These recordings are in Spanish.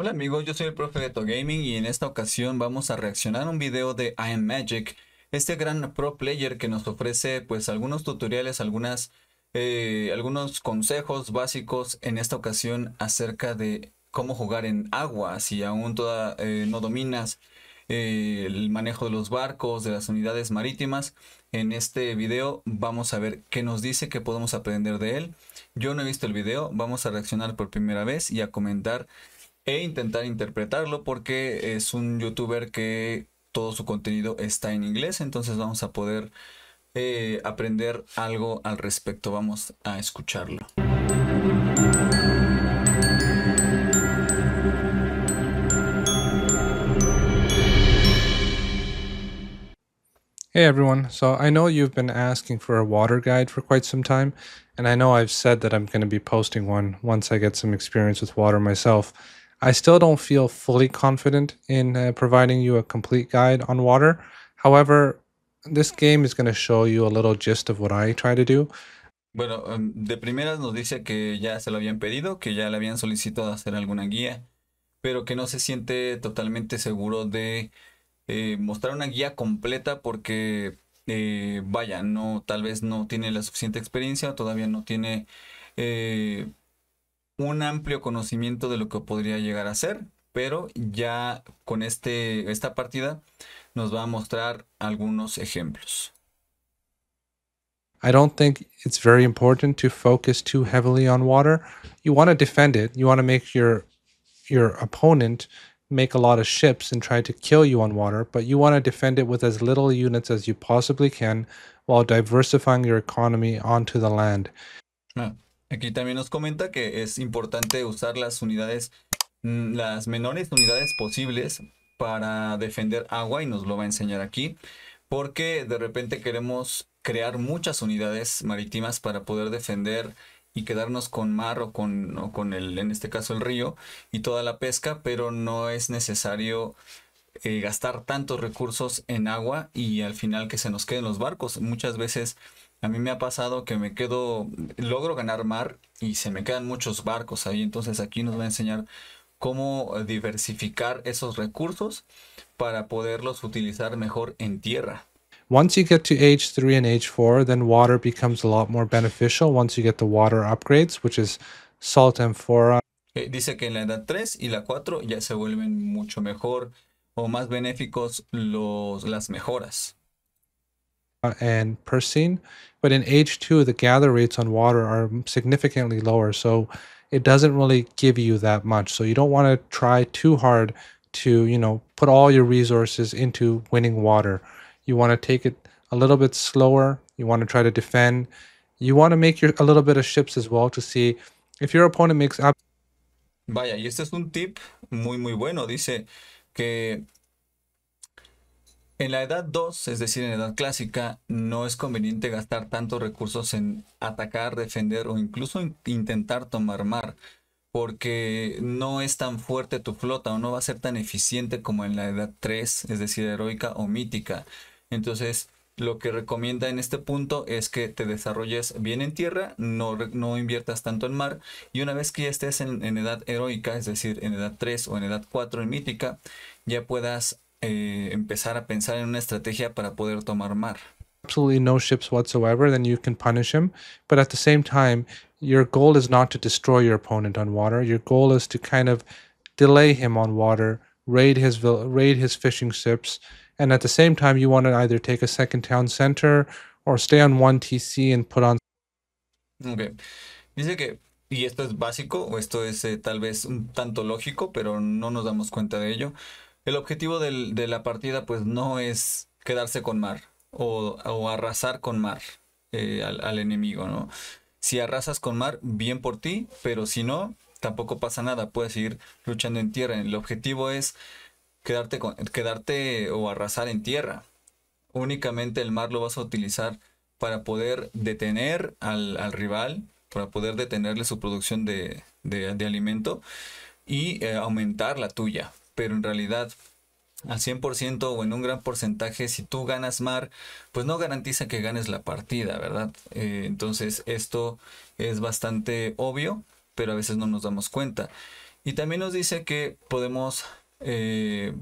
Hola amigos, yo soy el profe de Gaming y en esta ocasión vamos a reaccionar a un video de I Am Magic, este gran pro player que nos ofrece pues algunos tutoriales, algunas, eh, algunos consejos básicos en esta ocasión acerca de cómo jugar en agua si aún eh, no dominas eh, el manejo de los barcos, de las unidades marítimas. En este video vamos a ver qué nos dice, qué podemos aprender de él. Yo no he visto el video, vamos a reaccionar por primera vez y a comentar e intentar interpretarlo porque es un youtuber que todo su contenido está en inglés, entonces vamos a poder eh, aprender algo al respecto. Vamos a escucharlo. Hey everyone, so I know you've been asking for a water guide for quite some time, and I know I've said that I'm going to be posting one once I get some experience with water myself. I still don't feel fully confident in uh, providing you a complete guide on water. However, this game is going to show you a little gist of what I try to do. Bueno, em, de primeras nos dice que ya se lo habían pedido, que ya le habían solicitado hacer alguna guía, pero que no se siente totalmente seguro de eh, mostrar una guía completa porque, eh, vaya, no, tal vez no tiene la suficiente experiencia, todavía no tiene eh, un amplio conocimiento de lo que podría llegar a ser, pero ya con este, esta partida nos va a mostrar algunos ejemplos. I don't think it's very important to focus too heavily on water. You want to defend it. You want to make your your opponent make a lot of ships and try to kill you on water, but you want to defend it with as little units as you possibly can while diversifying your economy onto the land. Yeah. Aquí también nos comenta que es importante usar las unidades, mm, las menores unidades posibles para defender agua y nos lo va a enseñar aquí, porque de repente queremos crear muchas unidades marítimas para poder defender y quedarnos con mar o con, con el, en este caso el río y toda la pesca, pero no es necesario eh, gastar tantos recursos en agua y al final que se nos queden los barcos. Muchas veces a mí me ha pasado que me quedo, logro ganar mar y se me quedan muchos barcos ahí. Entonces aquí nos va a enseñar cómo eh, diversificar esos recursos para poderlos utilizar mejor en tierra. Once you get to age 3 and age 4, then water becomes a lot more beneficial once you get the water upgrades, which is salt eh, Dice que en la edad 3 y la 4 ya se vuelven mucho mejor o más benéficos los, las mejoras. And Persine. But in H2, the gather rates on water are significantly lower. So it doesn't really give you that much. So you don't want to try too hard to, you know, put all your resources into winning water. You want to take it a little bit slower. You want to try to defend. You want to make your a little bit of ships as well to see if your opponent makes up. Vaya, y este es un tip muy muy bueno. Dice que En la edad 2, es decir, en edad clásica, no es conveniente gastar tantos recursos en atacar, defender o incluso intentar tomar mar, porque no es tan fuerte tu flota o no va a ser tan eficiente como en la edad 3, es decir, heroica o mítica. Entonces, lo que recomienda en este punto es que te desarrolles bien en tierra, no, no inviertas tanto en mar, y una vez que ya estés en, en edad heroica, es decir, en edad 3 o en edad 4 en mítica, ya puedas eh, empezar a pensar en una estrategia para poder tomar mar. Absolutely no ships whatsoever, then you can punish him. But at the same time, your goal is not to destroy your opponent on water. Your goal is to kind of delay him on water, raid his raid his fishing ships, and at the same time, you want to either take a second town center or stay on one TC and put on. Okay. Dice que y esto es básico, o esto es eh, tal vez un tanto lógico, pero no nos damos cuenta de ello el objetivo de la partida pues no es quedarse con mar o, arrasar con mar eh, al, enemigo, ¿no? Si arrasas con mar, bien por ti, pero si no, tampoco pasa nada, puedes seguir luchando en tierra. El objetivo es quedarte, o arrasar en tierra. Únicamente el mar lo vas a utilizar para poder detener al, rival, para poder detenerle su producción de, alimento y eh, aumentar la tuya, pero en realidad al 100% o en un gran porcentaje, si tú ganas mar, pues no garantiza que ganes la partida, ¿verdad? Eh, entonces esto es bastante obvio, pero a veces no nos damos cuenta. Y también nos dice que podemos eh,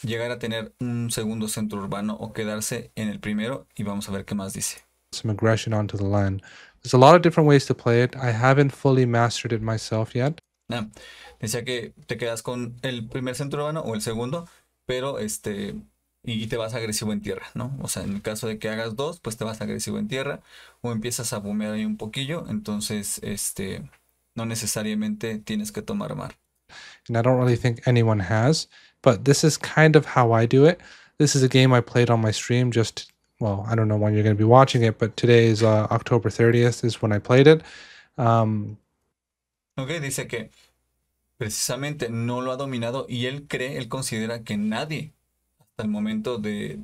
llegar a tener un segundo centro urbano o quedarse en el primero y vamos a ver qué más dice. Some aggression onto the land. There's a lot of different ways to play it. I haven't fully mastered it myself yet no ah, decía que te quedas con el primer centro urbano o el segundo, pero este, y te vas agresivo en tierra, ¿no? O sea, en el caso de que hagas dos, pues te vas agresivo en tierra o empiezas a bumear ahí un poquillo, entonces, este, no necesariamente tienes que tomar mar. And I don't really think anyone has, but this is kind of how I do it. This is a game I played on my stream just, well, I don't know when you're going to be watching it, but today is uh, October 30th is when I played it. Um, dice que precisamente no lo ha dominado y él cree, él considera que nadie, hasta el momento de,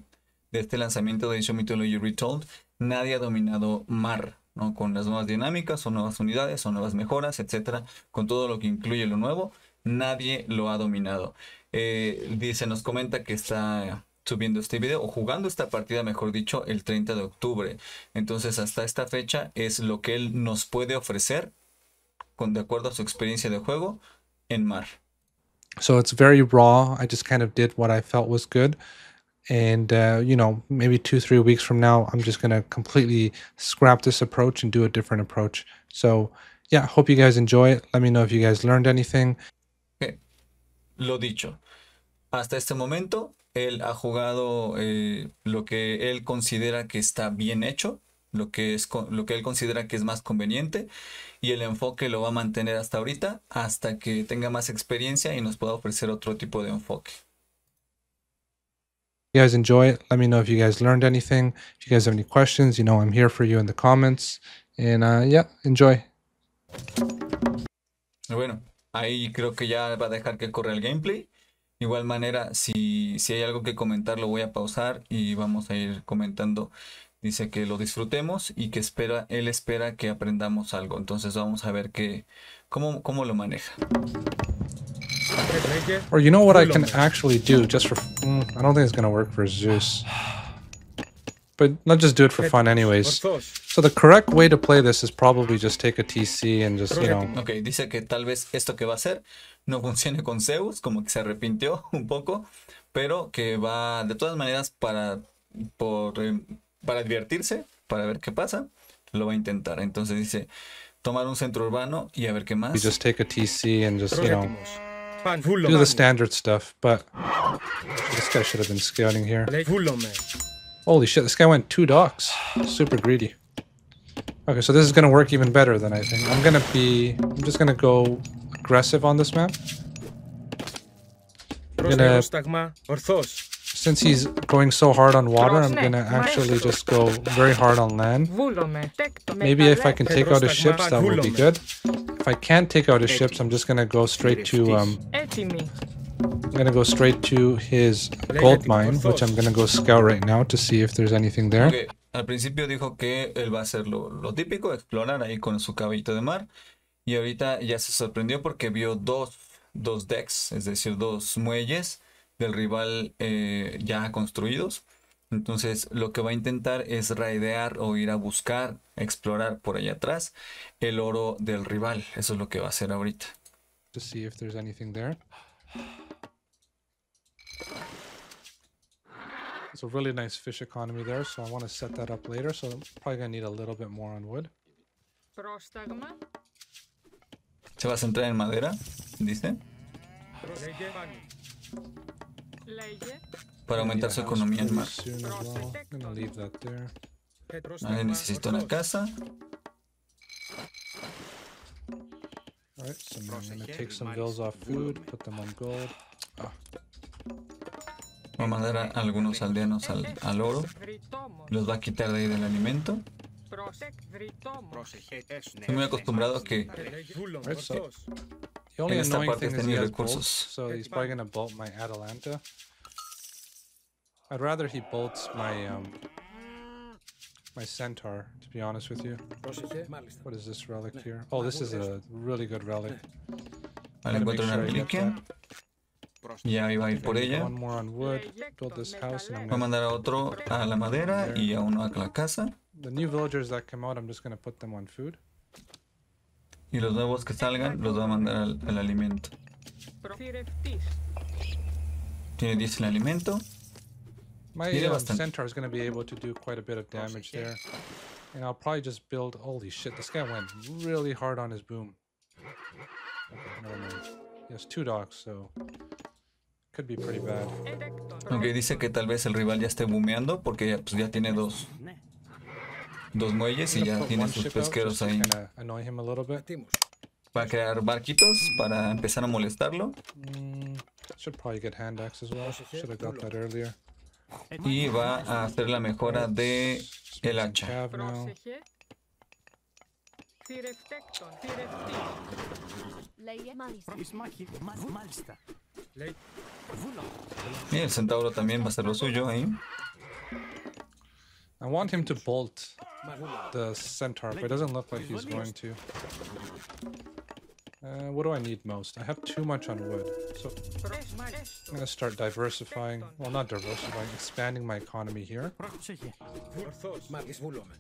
este lanzamiento de Show Mythology Retold, nadie ha dominado Mar, ¿no? Con las nuevas dinámicas, o nuevas unidades, o nuevas mejoras, etcétera, con todo lo que incluye lo nuevo, nadie lo ha dominado. Eh, dice, nos comenta que está subiendo este video o jugando esta partida, mejor dicho, el 30 de octubre. Entonces, hasta esta fecha es lo que él nos puede ofrecer con de acuerdo a su experiencia de juego en mar. So it's very raw. I just kind of did what I felt was good. And, uh, you know, maybe two, three weeks from now, I'm just going to completely scrap this approach and do a different approach. So, yeah, hope you guys enjoy it. Let me know if you guys learned anything. Okay. Eh, lo dicho. Hasta este momento, él ha jugado eh, lo que él considera que está bien hecho lo que, es, lo que él considera que es más conveniente y el enfoque lo va a mantener hasta ahorita, hasta que tenga más experiencia y nos pueda ofrecer otro tipo de enfoque. you guys enjoy it, let me know if you guys learned anything. If you guys have any questions, you know I'm here for you in the comments. And uh, yeah, enjoy. Bueno, ahí creo que ya va a dejar que corra el gameplay. igual manera, si, si hay algo que comentar, lo voy a pausar y vamos a ir comentando dice que lo disfrutemos y que espera, él espera que aprendamos algo. Entonces vamos a ver que, cómo, cómo lo maneja. Or you know what I can actually do just for... Mm, I don't think it's going to work for Zeus. But not just do it for fun anyways. So the correct way to play this is probably just take a TC and just, you know... Okay, dice que tal vez esto que va a hacer no funcione con Zeus, como que se arrepintió un poco, pero que va de todas maneras para por em, para advertirse, para ver qué pasa, lo va a intentar. Entonces dice, tomar un centro urbano y a ver qué más. just take a TC and just, you know, do the standard stuff, but this guy should have been scouting here. Holy shit, this guy went two docks. Super greedy. Okay, so this is gonna work even better than I think. I'm gonna be... I'm just gonna go aggressive on this map. I'm gonna since he's going so hard on water, I'm gonna actually just go very hard on land. Maybe if I can take out his ships, that would be good. If I can't take out his ships, I'm just gonna go straight to um, I'm gonna go straight to his gold mine, which I'm gonna go scout right now to see if there's anything there. Okay. Al principio dijo que él va a hacer lo, lo típico, explorar ahí con su caballito de mar. Y ahorita ya se sorprendió porque vio dos, dos decks, es decir, dos muelles del rival eh, ya construidos. Entonces lo que va a intentar es raidear o ir a buscar, explorar por allá atrás el oro del rival. Eso es lo que va a hacer ahorita. To see if there's anything there. It's a really nice fish economy there, so I want to set that up later. So I'm probably gonna need a little bit more on wood. ¿Se va a centrar en madera? ¿Dice? Para aumentar su economía en mar. necesito una casa. Voy a mandar algunos aldeanos al, oro. Los va a quitar de ahí del alimento. Estoy muy acostumbrado a que The only annoying esta thing is he has recursos. bolts, so he's probably gonna bolt my Atalanta. I'd rather he bolts my um, my centaur, to be honest with you. What is this relic here? Oh, this is a really good relic. I'm gonna make sure una reliquia. Ya iba a ir por ella. One more on wood, build this house and I'm Voy a mandar a otro a la madera y a uno a la casa. The new villagers that come out, I'm just gonna put them on food. Y los nuevos que salgan los va a mandar al, al alimento. Tiene 10 el alimento. My um, centaur is going to be able to do quite a bit of damage there. And I'll probably just build... Holy shit, this guy went really hard on his boom. He has two docks, so... Could be pretty bad. Okay, dice que tal vez el rival ya esté boomeando porque pues, ya tiene dos, dos muelles y ya tienen sus pesqueros ahí. Para crear barquitos, para empezar a molestarlo. Mm, y va a hacer la mejora de el hacha. Y el centauro también va a hacer lo suyo ahí. I the centaur, but it doesn't look like he's going to. Uh, what do I need most? I have too much on wood, so I'm going to start diversifying. Well, not diversifying, expanding my economy here.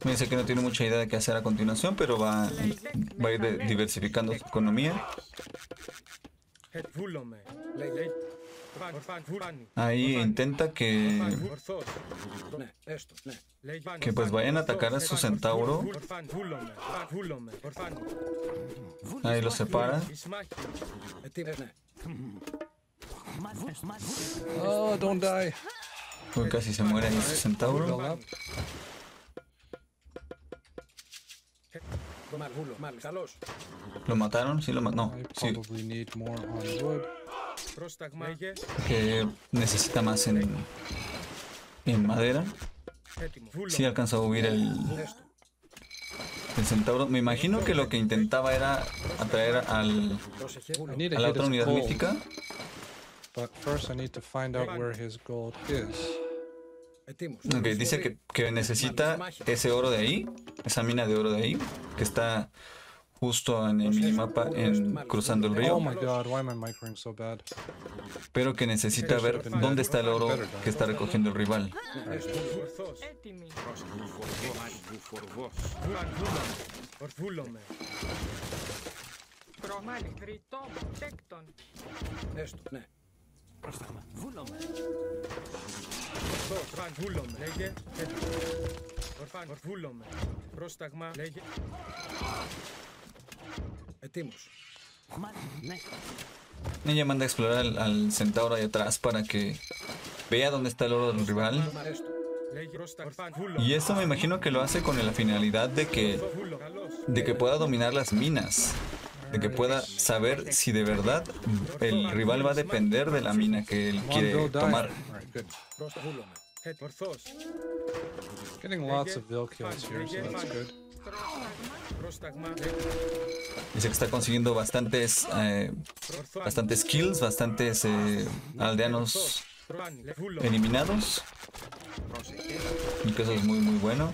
Me dice que no tiene mucha idea de qué hacer a continuación, pero va, va a ir diversificando su economía. Ahí intenta que... Que pues vayan a atacar a su centauro. Ahí lo separa. Este oh, casi se muere en ese centauro. Lo mataron, sí lo mataron. No, sí que necesita más en, en madera. Si sí alcanza a huir el, el centauro. Me imagino que lo que intentaba era atraer al, a la otra unidad mítica. dice que, que necesita ese oro de ahí, esa mina de oro de ahí, que está justo en el minimapa en cruzando el río. Pero que necesita ver dónde está el oro que está recogiendo el rival. Ella manda a explorar al, centauro ahí atrás para que vea dónde está el oro del rival. Y esto me imagino que lo hace con la finalidad de que, de que pueda dominar las minas. De que pueda saber si de verdad el rival va a depender de la mina que él quiere tomar. kills Dice que está consiguiendo bastantes, eh, bastantes kills, bastantes eh, aldeanos eliminados. Y que eso es muy, muy bueno.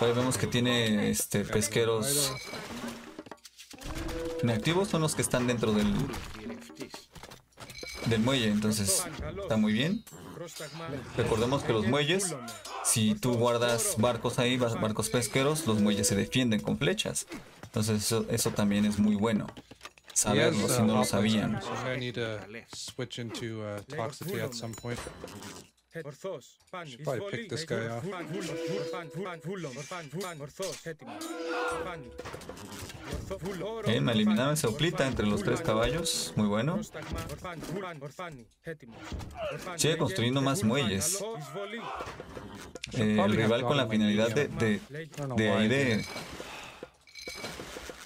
Ahora vemos que tiene este, pesqueros negativos son los que están dentro del, del muelle, entonces está muy bien. Recordemos que los muelles si tú guardas barcos ahí, barcos pesqueros, los muelles se defienden con flechas. Entonces eso, también es muy bueno. Saberlo si no uh, lo sabían. Orthos, pan, me eliminaba el Soplita entre los tres caballos, muy bueno. Sigue construyendo más muelles. Eh, el rival con la finalidad de, aire de, de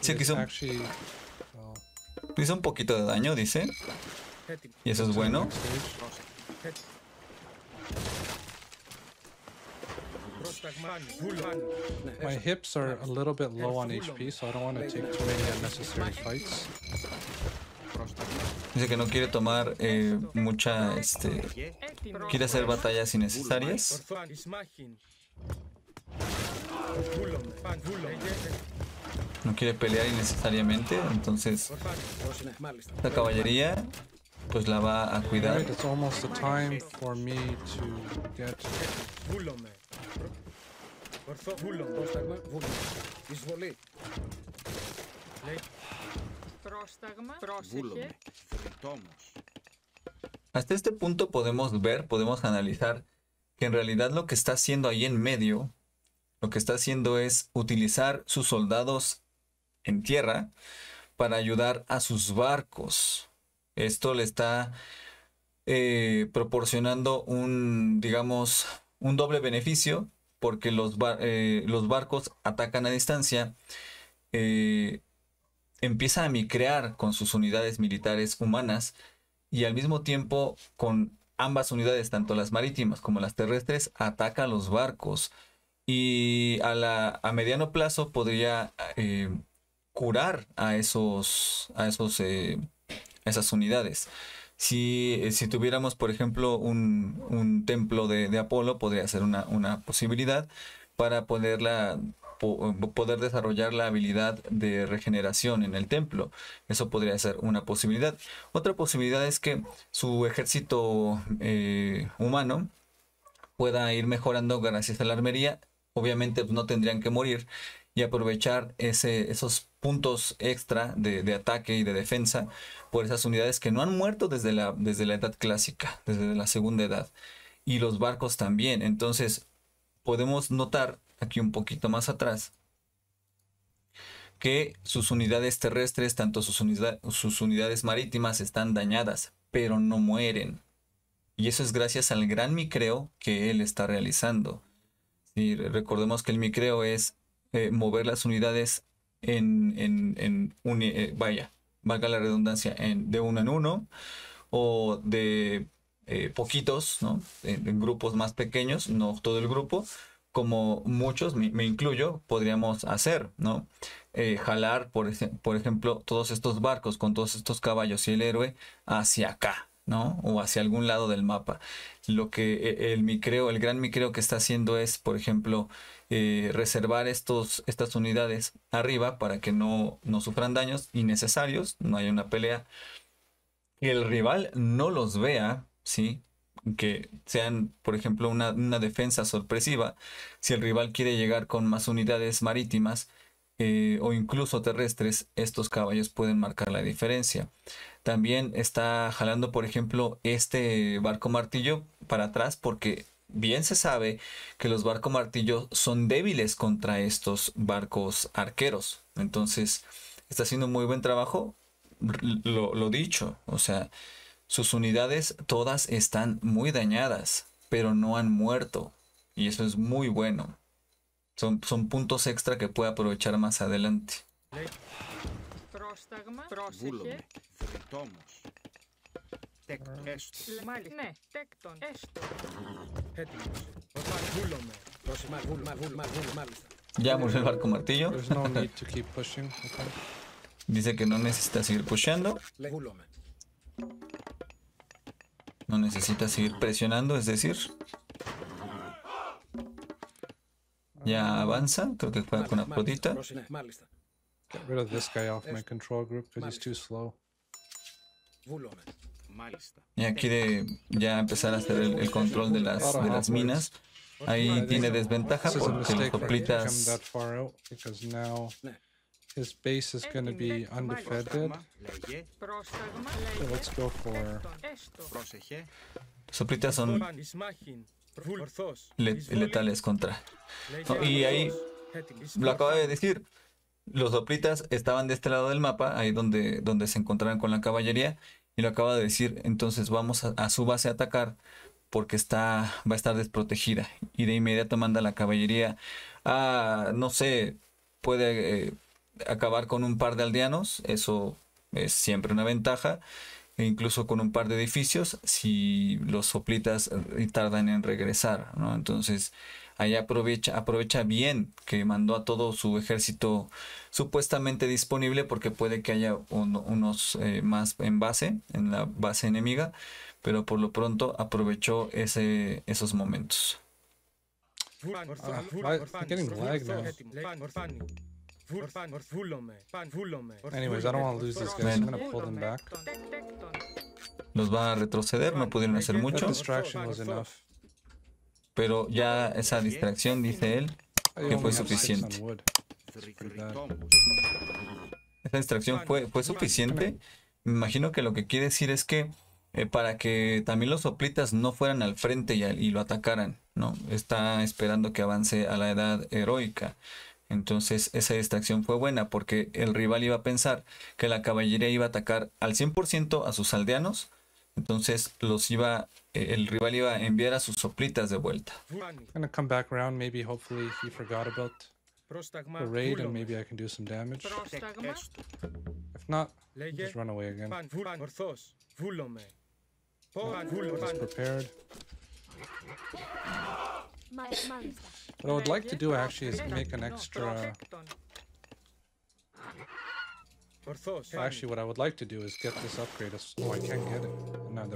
Sí, que hizo, un poquito de daño, dice. Y eso es bueno. My hips are a little bit low on HP, so I don't want to take too many unnecessary fights. Dice que no quiere tomar eh, mucha, este, quiere hacer batallas innecesarias no quiere pelear innecesariamente, entonces la caballería pues la va a cuidar. Hasta este punto podemos ver, podemos analizar que en realidad lo que está haciendo ahí en medio, lo que está haciendo es utilizar sus soldados en tierra para ayudar a sus barcos. Esto le está eh, proporcionando un, digamos, un doble beneficio porque los, eh, los barcos atacan a distancia. Eh, empieza a micrear con sus unidades militares humanas y al mismo tiempo con ambas unidades, tanto las marítimas como las terrestres, ataca a los barcos. Y a, la, a mediano plazo podría curar a esos, a esos, eh, esas unidades. Eh, si, tuviéramos, por ejemplo, un, templo de, Apolo, podría ser una, posibilidad para poder desarrollar la habilidad de regeneración en el templo. Eso podría ser una posibilidad. Otra posibilidad es que su ejército eh, humano pueda ir mejorando gracias a la armería. Obviamente pues, no tendrían que morir y aprovechar esos puntos extra de, ataque y de defensa por esas unidades que no han muerto desde la, desde la edad clásica, desde la segunda edad. Y los barcos también. Entonces, podemos notar aquí un poquito más atrás que sus unidades terrestres, tanto sus, unidades sus unidades marítimas, están dañadas, pero no mueren. Y eso es gracias al gran micreo que él está realizando. Y recordemos que el micreo es eh, mover las unidades en, en, en un, eh, vaya, valga la redundancia, en, de uno en uno o de eh, poquitos, ¿no? En, grupos más pequeños, no todo el grupo, como muchos, me, incluyo, podríamos hacer, ¿no? jalar, por, por ejemplo, todos estos barcos con todos estos caballos y el héroe hacia acá, o hacia algún lado del mapa. Lo que eh, el micreo, el gran micreo que está haciendo es, por ejemplo, eh, reservar estos, estas unidades arriba para que no, no sufran daños innecesarios, no haya una pelea. Que el rival no los vea, ¿sí? Que sean, por ejemplo, una, defensa sorpresiva. Si el rival quiere llegar con más unidades marítimas, eh, o incluso terrestres, estos caballos pueden marcar la diferencia. También está jalando, por ejemplo, este barco martillo para atrás porque bien se sabe que los barcos martillo son débiles contra estos barcos arqueros. Entonces, está haciendo muy buen trabajo, lo, dicho. O sea, sus unidades todas están muy dañadas, pero no han muerto. Y eso es muy bueno. Son, son puntos extra que puede aprovechar más adelante. Ya murió el barco martillo. Dice que no necesita seguir pushando No necesita seguir presionando, es decir. Ya avanza, creo que juega con una potita. Get rid of off my control group because he's too slow aquí de ya empezar a hacer el, control de las, las minas. Ahí tiene desventaja porque los soplitas Los son letales contra... y ahí lo acabo de decir. Los soplitas estaban de este lado del mapa, ahí donde, donde se encontraron con la caballería, y lo acaba de decir, entonces vamos a, su base a atacar porque está, va a estar desprotegida. Y de inmediato manda la caballería a, no sé, puede eh, acabar con un par de aldeanos, eso es siempre una ventaja, e incluso con un par de edificios, si los soplitas eh, tardan en regresar, ¿no? Entonces, Ahí aprovecha, aprovecha bien que mandó a todo su ejército supuestamente disponible porque puede que haya unos eh, más en base, en la base enemiga, pero por lo pronto aprovechó ese, esos momentos. Anyways, I va a retroceder, no pudieron hacer mucho. Pero ya esa distracción, dice él, que fue suficiente. Este este esa distracción fue, fue suficiente. Me imagino que lo que quiere decir es que eh, para que también los soplitas no fueran al frente y, lo atacaran, ¿no? Está esperando que avance a la edad heroica. Entonces esa distracción fue buena porque el rival iba a pensar que la caballería iba a atacar al 100% a sus aldeanos, entonces los iba el rival iba a enviar a sus soplitas de vuelta. I'm gonna come back around, maybe hopefully he forgot about the raid and maybe I can do some damage. If not, just run away again. He's prepared. What I would like to do actually is make an extra... Actually, what I would like to do is get this upgrade. Oh, I can't get it. Ah,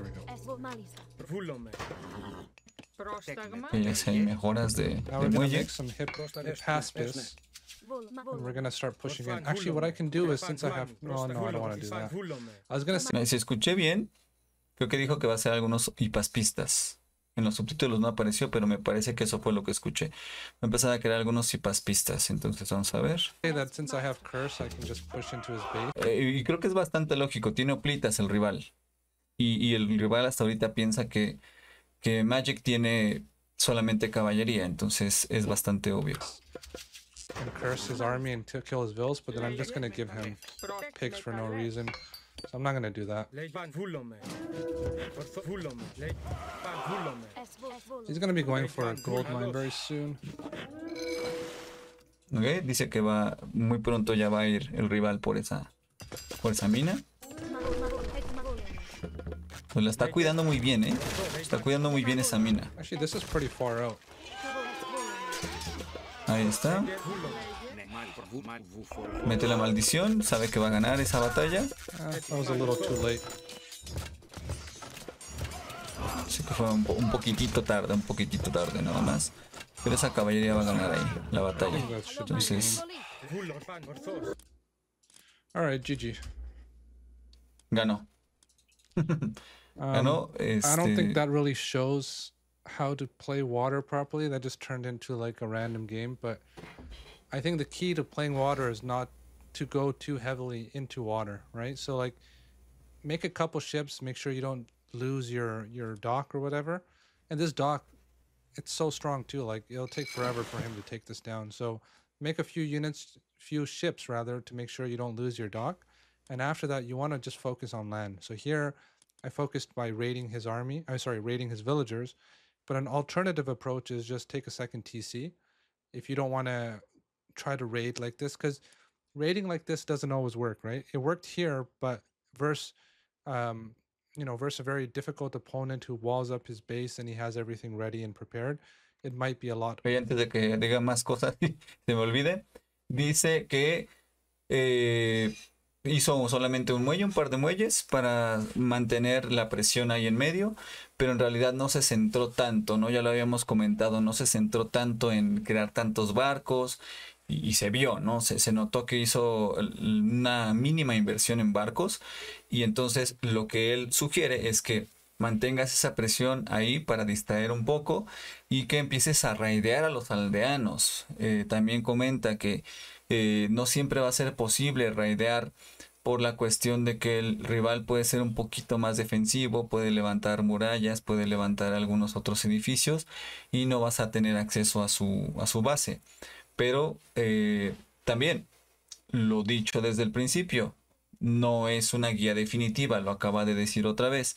ahí vamos. hay mejoras de, de We're pushing in. No, Si escuché bien, creo que dijo que va a ser algunos hipaspistas. En los subtítulos no apareció, pero me parece que eso fue lo que escuché. Me a empezar a crear algunos hipaspistas, entonces vamos a ver. Eh, y creo que es bastante lógico. Tiene oplitas el rival. Y, y el rival hasta ahorita piensa que, que Magic tiene solamente caballería, entonces es bastante obvio. And curse his army and kill his vills, but then I'm just gonna give him pigs for no reason. So I'm not gonna do that. He's going to be going for a gold mine very soon. Okay, dice que va muy pronto ya va a ir el rival por esa por esa mina. Pues la está cuidando muy bien, ¿eh? Está cuidando muy bien esa mina. Ahí está. Mete la maldición, sabe que va a ganar esa batalla. Ah, sí que fue un, un poquitito tarde, un poquitito tarde nada más. Pero esa caballería va a ganar ahí la batalla. Oh, Entonces... Alright, GG. Ganó. Um, Este... I don't think that really shows how to play water properly. That just turned into like a random game. But I think the key to playing water is not to go too heavily into water, right? So like, make a couple ships. Make sure you don't lose your your dock or whatever. And this dock, it's so strong too. Like it'll take forever for him to take this down. So make a few units, few ships rather, to make sure you don't lose your dock. And after that, you want to just focus on land. So here I focused by raiding his army, I'm uh, sorry, raiding his villagers. But an alternative approach is just take a second TC if you don't want to try to raid like this, because raiding like this doesn't always work, right? It worked here, but verse, um, you know, versus a very difficult opponent who walls up his base and he has everything ready and prepared, it might be a lot. Oye, antes de que diga más cosas, se me olvide, dice que. Eh, hizo solamente un muelle, un par de muelles para mantener la presión ahí en medio, pero en realidad no se centró tanto, ¿no? Ya lo habíamos comentado, no se centró tanto en crear tantos barcos y, se vio, ¿no? Se, notó que hizo una mínima inversión en barcos y entonces lo que él sugiere es que mantengas esa presión ahí para distraer un poco y que empieces a raidear a los aldeanos. Eh, también comenta que eh, no siempre va a ser posible raidear por la cuestión de que el rival puede ser un poquito más defensivo, puede levantar murallas, puede levantar algunos otros edificios y no vas a tener acceso a su, a su base. Pero eh, también, lo dicho desde el principio, no es una guía definitiva, lo acaba de decir otra vez.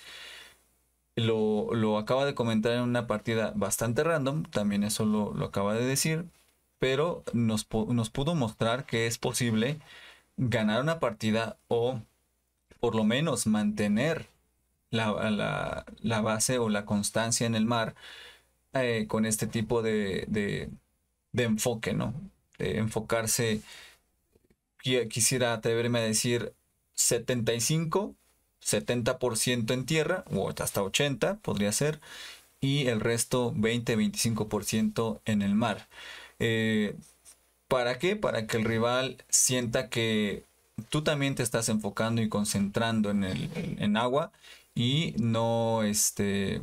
Lo, acaba de comentar en una partida bastante random, también eso lo, acaba de decir, pero nos, nos pudo mostrar que es posible ganar una partida o por lo menos mantener la, la, la base o la constancia en el mar eh, con este tipo de, de, enfoque, ¿no? enfocarse, quisiera atreverme a decir 75, 70% en tierra, o hasta 80 podría ser, y el resto 20-25% en el mar. Eh, ¿Para qué? Para que el rival sienta que tú también te estás enfocando y concentrando en, el, agua y no este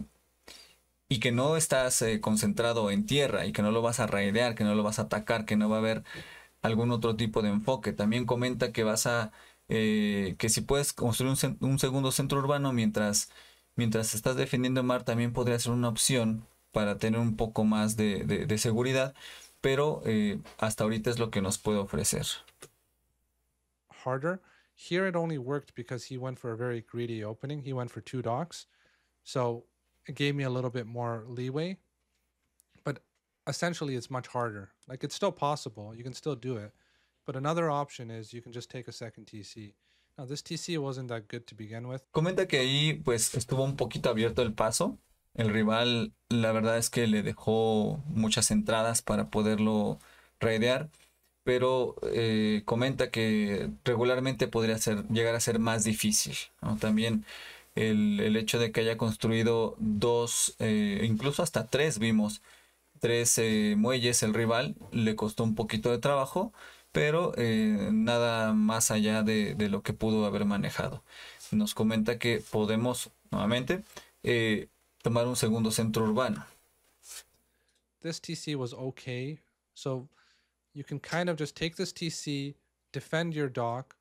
y que no estás eh, concentrado en tierra y que no lo vas a raidear, que no lo vas a atacar, que no va a haber algún otro tipo de enfoque. También comenta que vas a eh, que si puedes construir un, segundo centro urbano mientras mientras estás defendiendo el mar también podría ser una opción para tener un poco más de seguridad pero eh, hasta ahorita es lo que nos puede ofrecer. Harder. Here it only worked because he went for a very greedy opening. He went for two docks. So it gave me a little bit more leeway. But essentially, it's much harder. Like it's still possible. You can still do it. But another option is you can just take a second TC. Now, this TC wasn't that good to begin with. Comenta que ahí pues estuvo un poquito abierto el paso. El rival, la verdad es que le dejó muchas entradas para poderlo raidear, pero eh, comenta que regularmente podría ser, llegar a ser más difícil. También el, hecho de que haya construido dos, eh, incluso hasta tres vimos, tres eh, muelles el rival, le costó un poquito de trabajo, pero nada más allá de, de, lo que pudo haber manejado. Nos comenta que podemos, nuevamente, tomar un segundo centro urbano. This TC was okay. So you can kind of just take this TC, defend your dock,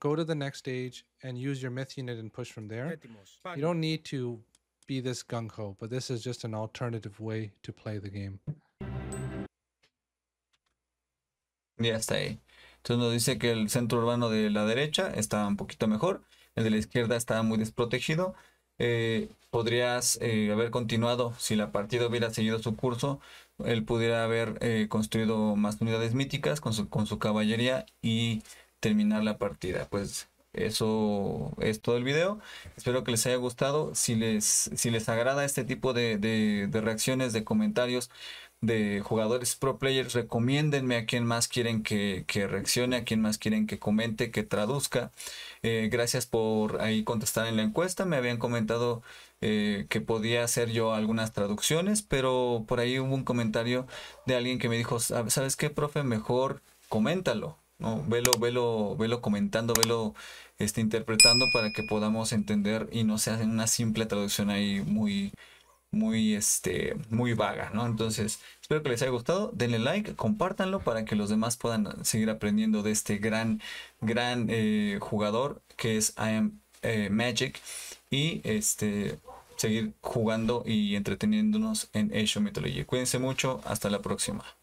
go to the next stage, and use your myth unit and push from there. You don't need to be this gung ho, but this is just an alternative way to play the game. Ya está ahí. Entonces nos dice que el centro urbano de la derecha está un poquito mejor, el de la izquierda está muy desprotegido, eh, podrías eh, haber continuado, si la partida hubiera seguido su curso, él pudiera haber eh, construido más unidades míticas con su, caballería y terminar la partida. Pues eso es todo el video. Espero que les haya gustado. Si les, si les agrada este tipo de reacciones, de comentarios, de jugadores pro players, recomiéndenme a quien más quieren que, reaccione, a quien más quieren que comente, que traduzca. Eh, gracias por ahí contestar en la encuesta. Me habían comentado eh, que podía hacer yo algunas traducciones, pero por ahí hubo un comentario de alguien que me dijo, ¿sabes qué, profe? Mejor coméntalo. ¿no? Velo, velo, velo comentando, velo este, interpretando para que podamos entender y no sea una simple traducción ahí muy, muy, este, muy vaga, ¿no? Entonces, espero que les haya gustado. Denle like, compártanlo para que los demás puedan seguir aprendiendo de este gran, gran eh, jugador que es I Am eh, Magic. Y este seguir jugando y entreteniéndonos en action of Cuídense mucho, hasta la próxima.